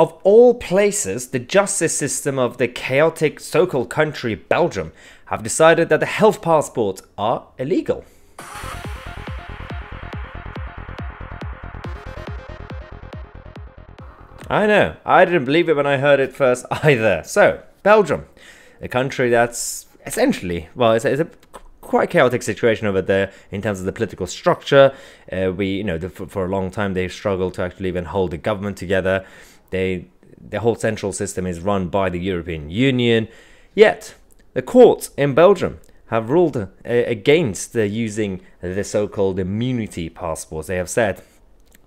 Of all places, the justice system of the chaotic so-called country Belgium have decided that the health passports are illegal. I know, I didn't believe it when I heard it first either. So, Belgium, a country that's essentially, well, it's, it's a quite chaotic situation over there in terms of the political structure. Uh, we, you know, the, for, a long time they've struggled to actually even hold the government together. They, the whole central system is run by the European Union. Yet, the courts in Belgium have ruled uh, against uh, using the so-called immunity passports. They have said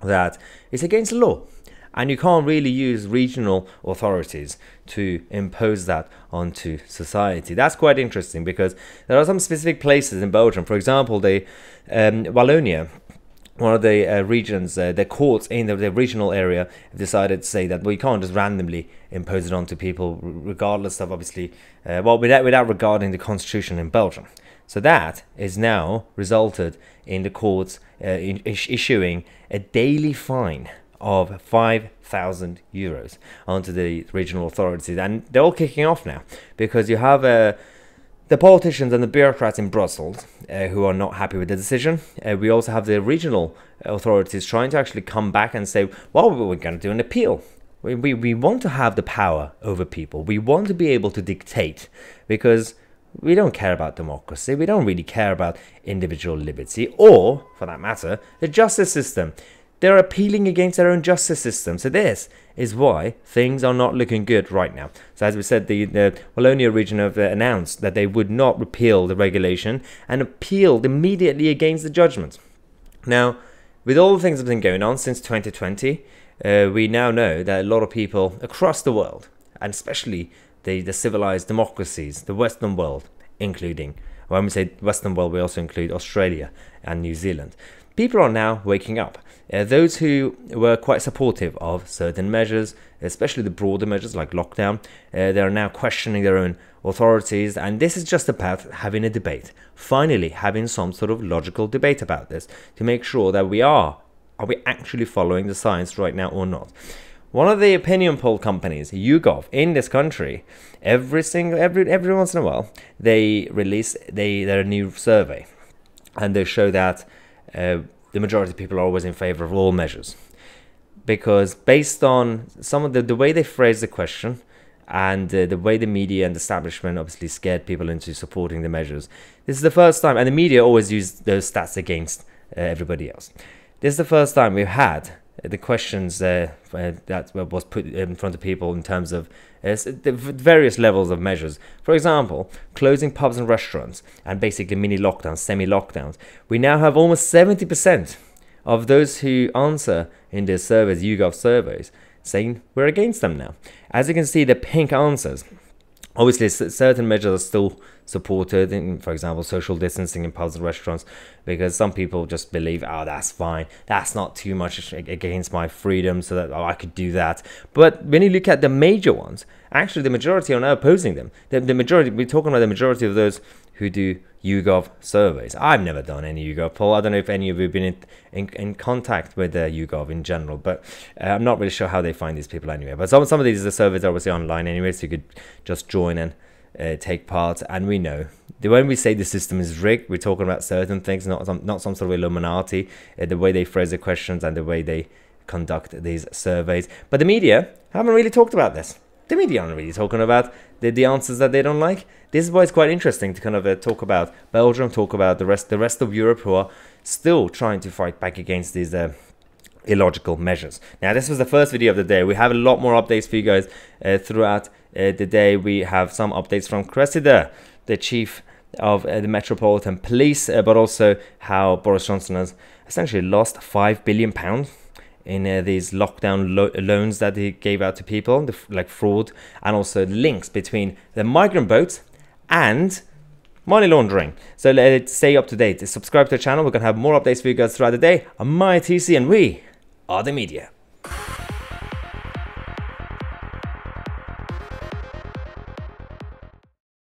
that it's against the law and you can't really use regional authorities to impose that onto society. That's quite interesting because there are some specific places in Belgium, for example, the um, Wallonia, one of the uh, regions, uh, the courts in the, the, regional area decided to say that we can't just randomly impose it onto people, regardless of obviously, uh, well, without, without regarding the constitution in Belgium. So that is now resulted in the courts uh, in, issuing a daily fine of 5,000 euros onto the regional authorities. And they're all kicking off now because you have uh, the politicians and the bureaucrats in Brussels uh, who are not happy with the decision. Uh, we also have the regional authorities trying to actually come back and say, well, we're going to do an appeal. We, we, we want to have the power over people. We want to be able to dictate because we don't care about democracy. We don't really care about individual liberty or, for that matter, the justice system. They're appealing against their own justice system. So this is why things are not looking good right now. So as we said, the, the Wallonia region have uh, announced that they would not repeal the regulation and appealed immediately against the judgment. Now, with all the things that have been going on since 2020, uh, we now know that a lot of people across the world, and especially the, the civilized democracies, the Western world, including when we say Western world, we also include Australia and New Zealand. People are now waking up. Uh, those who were quite supportive of certain measures, especially the broader measures like lockdown, uh, they are now questioning their own authorities, and this is just about having a debate. Finally, having some sort of logical debate about this to make sure that we are are we actually following the science right now or not? One of the opinion poll companies, YouGov, in this country, every single every every once in a while, they release they their new survey, and they show that uh, the majority of people are always in favor of all measures, because based on some of the the way they phrase the question, and uh, the way the media and the establishment obviously scared people into supporting the measures. This is the first time, and the media always use those stats against uh, everybody else. This is the first time we've had the questions uh, that was put in front of people in terms of uh, the various levels of measures. For example, closing pubs and restaurants and basically mini lockdowns, semi lockdowns. We now have almost 70% of those who answer in this surveys, YouGov surveys, saying we're against them now. As you can see, the pink answers obviously certain measures are still supported in for example social distancing in pubs and restaurants because some people just believe oh that's fine that's not too much against my freedom so that oh, i could do that but when you look at the major ones actually the majority are now opposing them the, the majority we're talking about the majority of those who do YouGov surveys. I've never done any YouGov poll. I don't know if any of you have been in, in, in contact with uh, YouGov in general, but uh, I'm not really sure how they find these people anyway. But some, some of these are surveys are obviously online anyway, so you could just join and uh, take part. And we know when we say the system is rigged, we're talking about certain things, not some, not some sort of Illuminati, uh, the way they phrase the questions and the way they conduct these surveys. But the media haven't really talked about this the media aren't really talking about the, the answers that they don't like. This is why it's quite interesting to kind of uh, talk about Belgium, talk about the rest the rest of Europe who are still trying to fight back against these uh, illogical measures. Now, this was the first video of the day. We have a lot more updates for you guys uh, throughout uh, the day. We have some updates from Cressida, the chief of uh, the Metropolitan Police, uh, but also how Boris Johnson has essentially lost five billion pounds in uh, these lockdown lo loans that he gave out to people, the, like fraud, and also links between the migrant boats and money laundering. So let's stay up to date. Subscribe to the channel. We're going to have more updates for you guys throughout the day. I'm Maya TC, and we are the media.